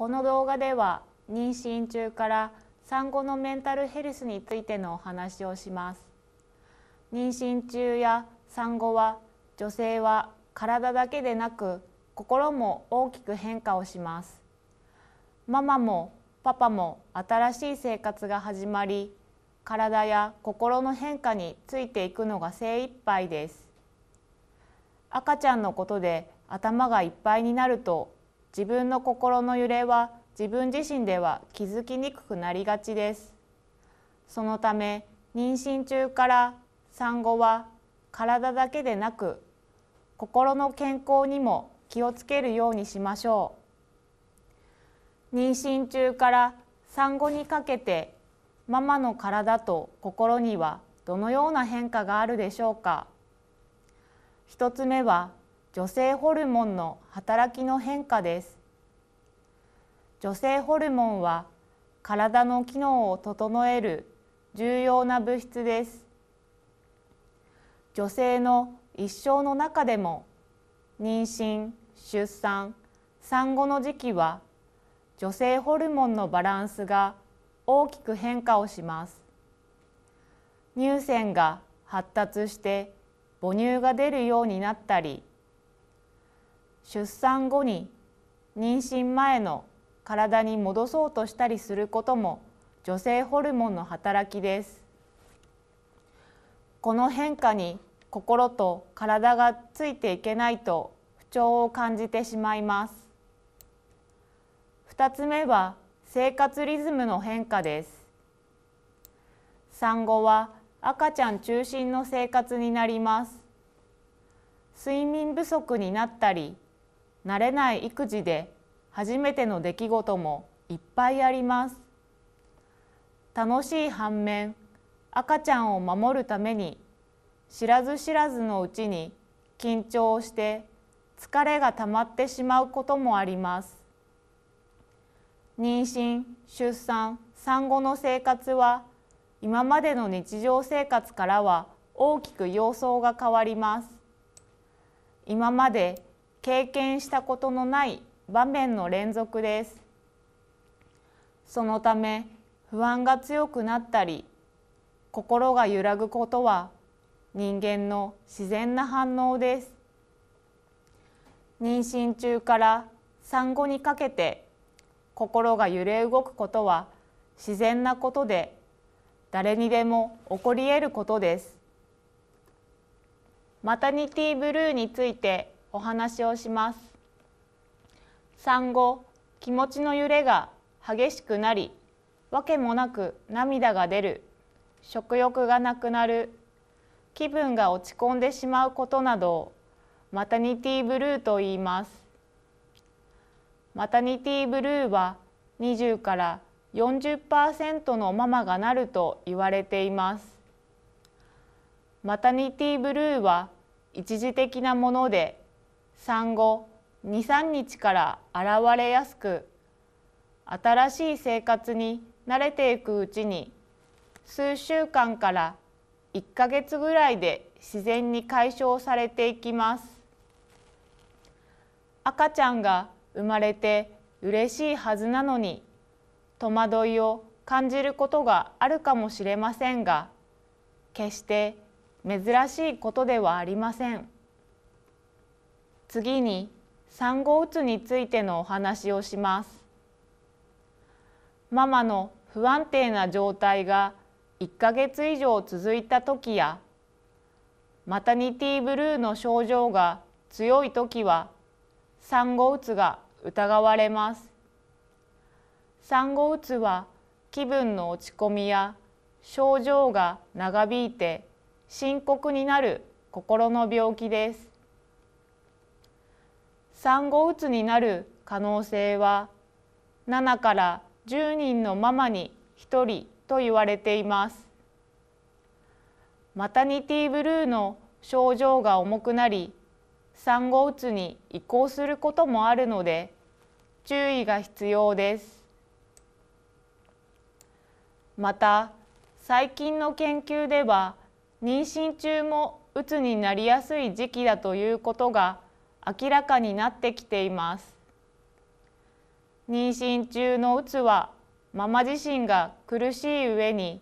この動画では妊娠中から産後のメンタルヘルスについてのお話をします妊娠中や産後は女性は体だけでなく心も大きく変化をしますママもパパも新しい生活が始まり体や心の変化についていくのが精一杯です赤ちゃんのことで頭がいっぱいになると自分の心の揺れは自分自身では気づきにくくなりがちですそのため妊娠中から産後は体だけでなく心の健康にも気をつけるようにしましょう妊娠中から産後にかけてママの体と心にはどのような変化があるでしょうか一つ目は女性ホルモンの働きの変化です女性ホルモンは体の機能を整える重要な物質です女性の一生の中でも妊娠出産産後の時期は女性ホルモンのバランスが大きく変化をします乳腺が発達して母乳が出るようになったり出産後に妊娠前の体に戻そうとしたりすることも女性ホルモンの働きですこの変化に心と体がついていけないと不調を感じてしまいます2つ目は生活リズムの変化です産後は赤ちゃん中心の生活になります睡眠不足になったり慣れない育児で初めての出来事もいっぱいあります楽しい反面赤ちゃんを守るために知らず知らずのうちに緊張して疲れが溜まってしまうこともあります妊娠出産産後の生活は今までの日常生活からは大きく様相が変わります今まで経験したことのない場面の連続ですそのため不安が強くなったり心が揺らぐことは人間の自然な反応です妊娠中から産後にかけて心が揺れ動くことは自然なことで誰にでも起こり得ることですマタニティブルーについてお話をします産後気持ちの揺れが激しくなりわけもなく涙が出る食欲がなくなる気分が落ち込んでしまうことなどをマタニティブルーと言いますマタニティブルーは20から40%のママがなると言われていますマタニティブルーは一時的なもので産後23日から現れやすく新しい生活に慣れていくうちに数週間から1ヶ月ぐらいで自然に解消されていきます赤ちゃんが生まれて嬉しいはずなのに戸惑いを感じることがあるかもしれませんが決して珍しいことではありません。次に産後うつについてのお話をします。ママの不安定な状態が1ヶ月以上続いた時やマタニティブルーの症状が強い時は産後うつが疑われます。産後うつは気分の落ち込みや症状が長引いて深刻になる心の病気です。産後うつになる可能性は7から10人のママに1人と言われていますマタニティブルーの症状が重くなり産後うつに移行することもあるので注意が必要ですまた最近の研究では妊娠中もうつになりやすい時期だということが明らかになってきています妊娠中のうつはママ自身が苦しい上に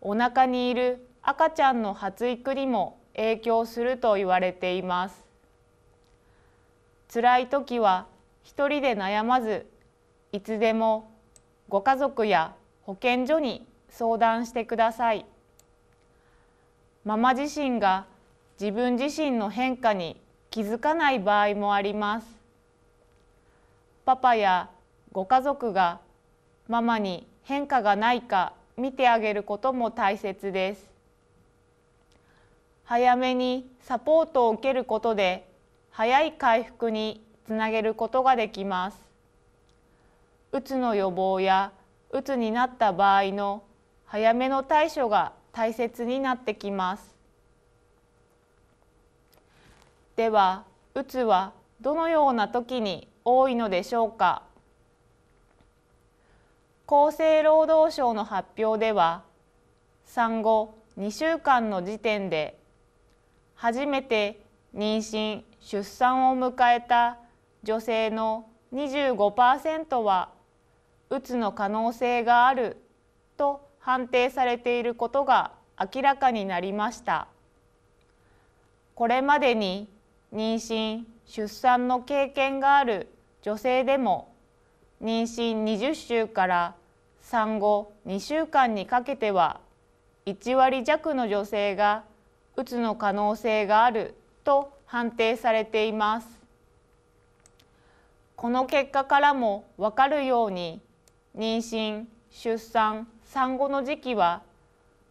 お腹にいる赤ちゃんの発育にも影響すると言われています辛い時は一人で悩まずいつでもご家族や保健所に相談してくださいママ自身が自分自身の変化に気づかない場合もありますパパやご家族がママに変化がないか見てあげることも大切です早めにサポートを受けることで早い回復につなげることができますうつの予防やうつになった場合の早めの対処が大切になってきますではうつはどのような時に多いのでしょうか厚生労働省の発表では産後2週間の時点で初めて妊娠・出産を迎えた女性の25%はうつの可能性があると判定されていることが明らかになりました。これまでに妊娠・出産の経験がある女性でも妊娠20週から産後2週間にかけては1割弱の女性がうつの可能性があると判定されていますこの結果からもわかるように妊娠出産産後の時期は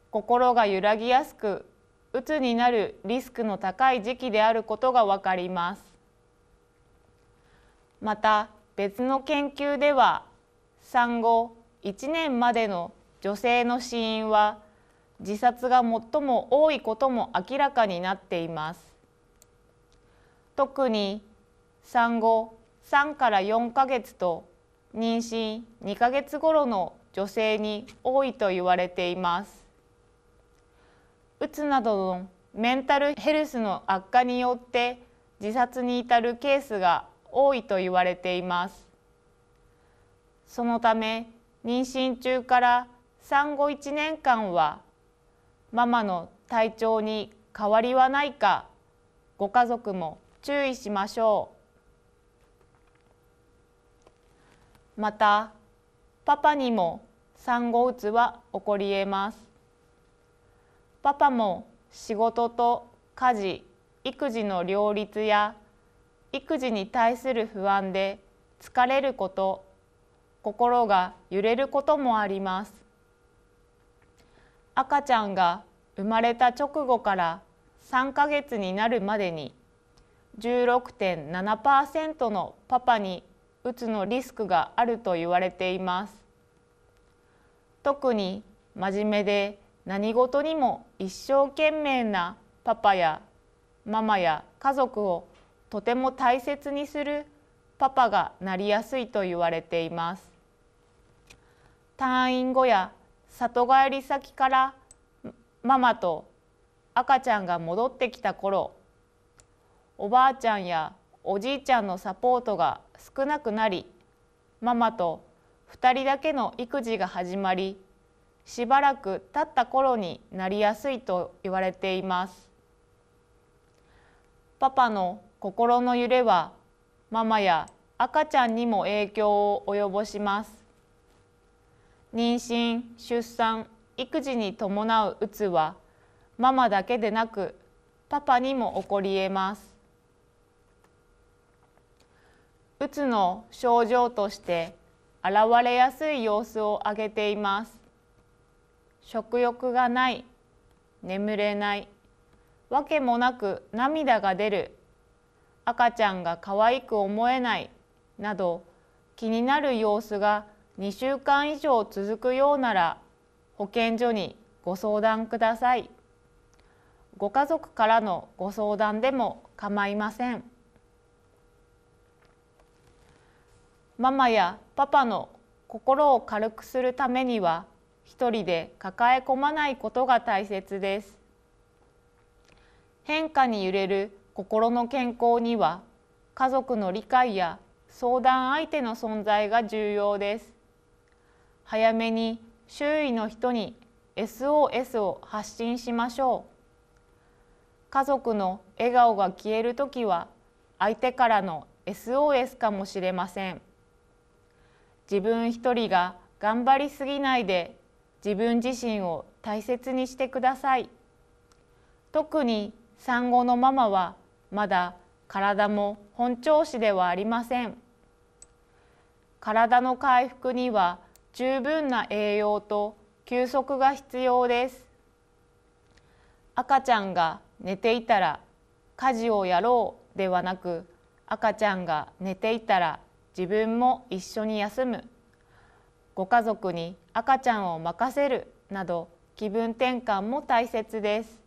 心が揺らぎやすく鬱になるリスクの高い時期であることがわかります。また別の研究では産後1年までの女性の死因は自殺が最も多いことも明らかになっています。特に産後3から4ヶ月と妊娠2ヶ月頃の女性に多いと言われています。うつなどのメンタルヘルスの悪化によって自殺に至るケースが多いと言われていますそのため妊娠中から産後1年間はママの体調に変わりはないかご家族も注意しましょうまたパパにも産後うつは起こりえますパパも仕事と家事育児の両立や育児に対する不安で疲れること心が揺れることもあります赤ちゃんが生まれた直後から3ヶ月になるまでに16.7%のパパにうつのリスクがあると言われています特に真面目で何事にも一生懸命なパパやママや家族をとても大切にするパパがなりやすいと言われています。退院後や里帰り先からママと赤ちゃんが戻ってきた頃おばあちゃんやおじいちゃんのサポートが少なくなりママと2人だけの育児が始まりしばらく経った頃になりやすいと言われていますパパの心の揺れはママや赤ちゃんにも影響を及ぼします妊娠出産育児に伴ううつはママだけでなくパパにも起こり得ますうつの症状として現れやすい様子を挙げています食欲がない眠れないわけもなく涙が出る赤ちゃんが可愛く思えないなど気になる様子が2週間以上続くようなら保健所にご相談ください。ご家族からのご相談でも構いません。ママやパパの心を軽くするためには一人で抱え込まないことが大切です変化に揺れる心の健康には家族の理解や相談相手の存在が重要です早めに周囲の人に SOS を発信しましょう家族の笑顔が消えるときは相手からの SOS かもしれません自分一人が頑張りすぎないで自分自身を大切にしてください特に産後のママはまだ体も本調子ではありません体の回復には十分な栄養と休息が必要です赤ちゃんが寝ていたら家事をやろうではなく赤ちゃんが寝ていたら自分も一緒に休むご家族に赤ちゃんを任せるなど気分転換も大切です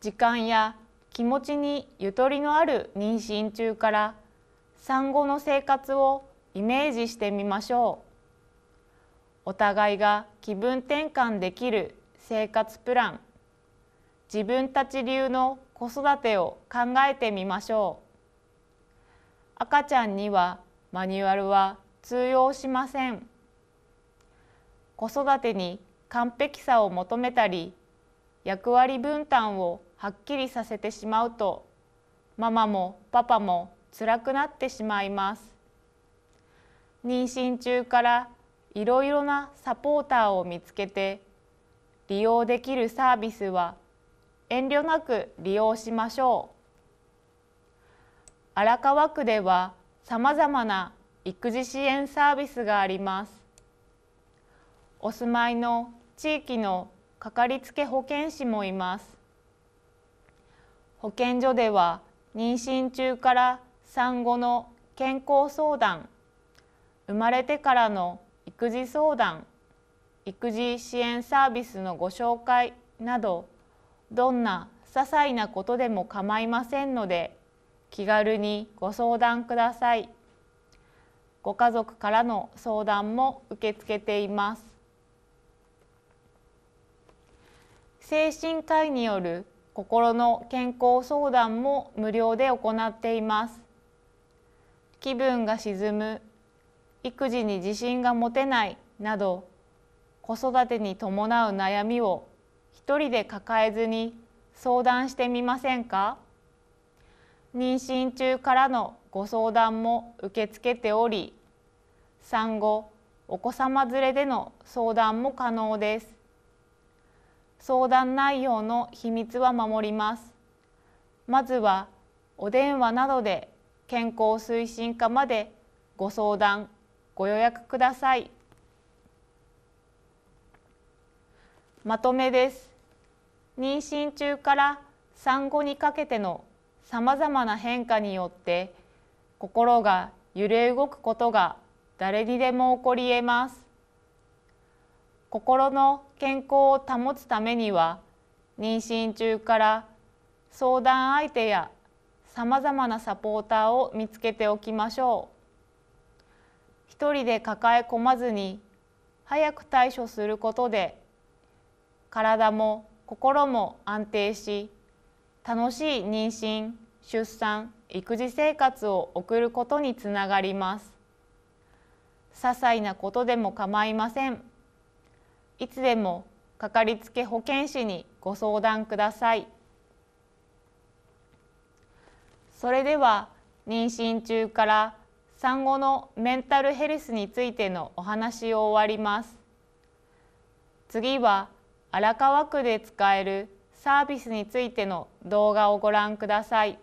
時間や気持ちにゆとりのある妊娠中から産後の生活をイメージしてみましょうお互いが気分転換できる生活プラン自分たち流の子育てを考えてみましょう赤ちゃんにはマニュアルは通用しません子育てに完璧さを求めたり役割分担をはっきりさせてしまうとママもパパも辛くなってしまいます妊娠中からいろいろなサポーターを見つけて利用できるサービスは遠慮なく利用しましょう荒川区ではさまざまな育児支援サービスがあります。お住まいの地域のかかりつけ保健師もいます。保健所では妊娠中から産後の健康相談、生まれてからの育児相談、育児支援サービスのご紹介などどんな些細なことでも構いませんので気軽にご相談くださいご家族からの相談も受け付けています精神科医による心の健康相談も無料で行っています気分が沈む育児に自信が持てないなど子育てに伴う悩みを一人で抱えずに相談してみませんか妊娠中からのご相談も受け付けており産後お子様連れでの相談も可能です相談内容の秘密は守りますまずはお電話などで健康推進課までご相談ご予約くださいまとめです妊娠中から産後にかけてのさまざまな変化によって心が揺れ動くことが誰にでも起こりえます心の健康を保つためには妊娠中から相談相手やさまざまなサポーターを見つけておきましょう一人で抱え込まずに早く対処することで体も心も安定し楽しい妊娠出産育児生活を送ることにつながります些細なことでも構いませんいつでもかかりつけ保健師にご相談くださいそれでは妊娠中から産後のメンタルヘルスについてのお話を終わります次は荒川区で使えるサービスについての動画をご覧ください。